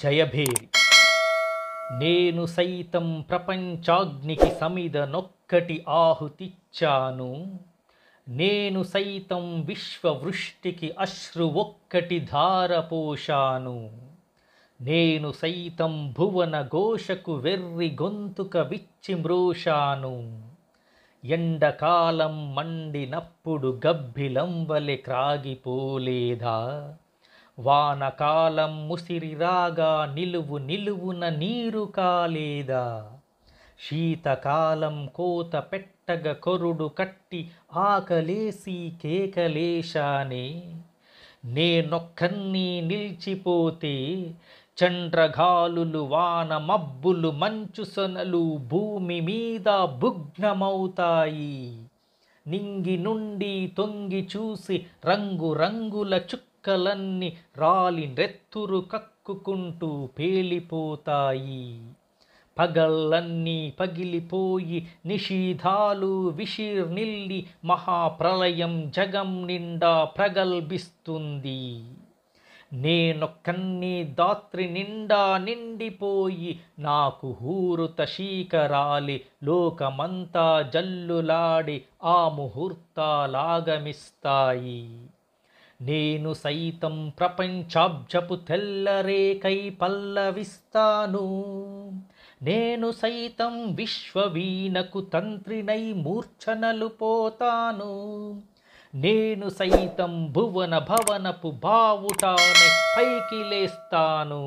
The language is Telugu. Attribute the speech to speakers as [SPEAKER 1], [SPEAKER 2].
[SPEAKER 1] జయభేరి నేను సైతం ప్రపంచాగ్నికి సమిద నొక్కటి ఆహుతిచ్చాను నేను సైతం విశ్వవృష్టికి అశ్రు ఒక్కటి ధారపోశాను నేను సైతం భువన ఘోషకు వెర్రి గొంతుక విచ్చి ఎండకాలం మండినప్పుడు గబ్బిలం వలె క్రాగిపోలేదా వానకాలం ముసిరిరాగా నిలువు నిలువున నీరు కాలేదా శీతకాలం కోత పెట్టగ కొరుడు కట్టి ఆకలేసి కేకలేశానే నేనొక్కన్నీ నిలిచిపోతే చండ్రగాలులు వాన మబ్బులు మంచుసొనలు భూమి మీద భుగ్నమవుతాయి నింగి నుండి తొంగి చూసి రంగురంగుల చుక్క కుక్కలన్నీ రాలి రెత్తురు కక్కుకుంటూ పేలిపోతాయి పగళ్ళన్నీ పగిలిపోయి నిషీధాలు విషీర్నిల్లి మహాప్రలయం జగం నిండా ప్రగల్భిస్తుంది నేనొక్కన్ని దాత్రి నిండా నిండిపోయి నాకు హూరుత శీకరాలి లోకమంతా జల్లులాడి ఆ ముహూర్తాలాగమిస్తాయి నేను సైతం ప్రపంచాబ్జపు తెల్లరేకై పల్లవిస్తాను నేను సైతం విశ్వవీణకు తంత్రినై మూర్ఛనలు పోతాను నేను సైతం భువన భవనపు బావుటాని పైకి లేస్తాను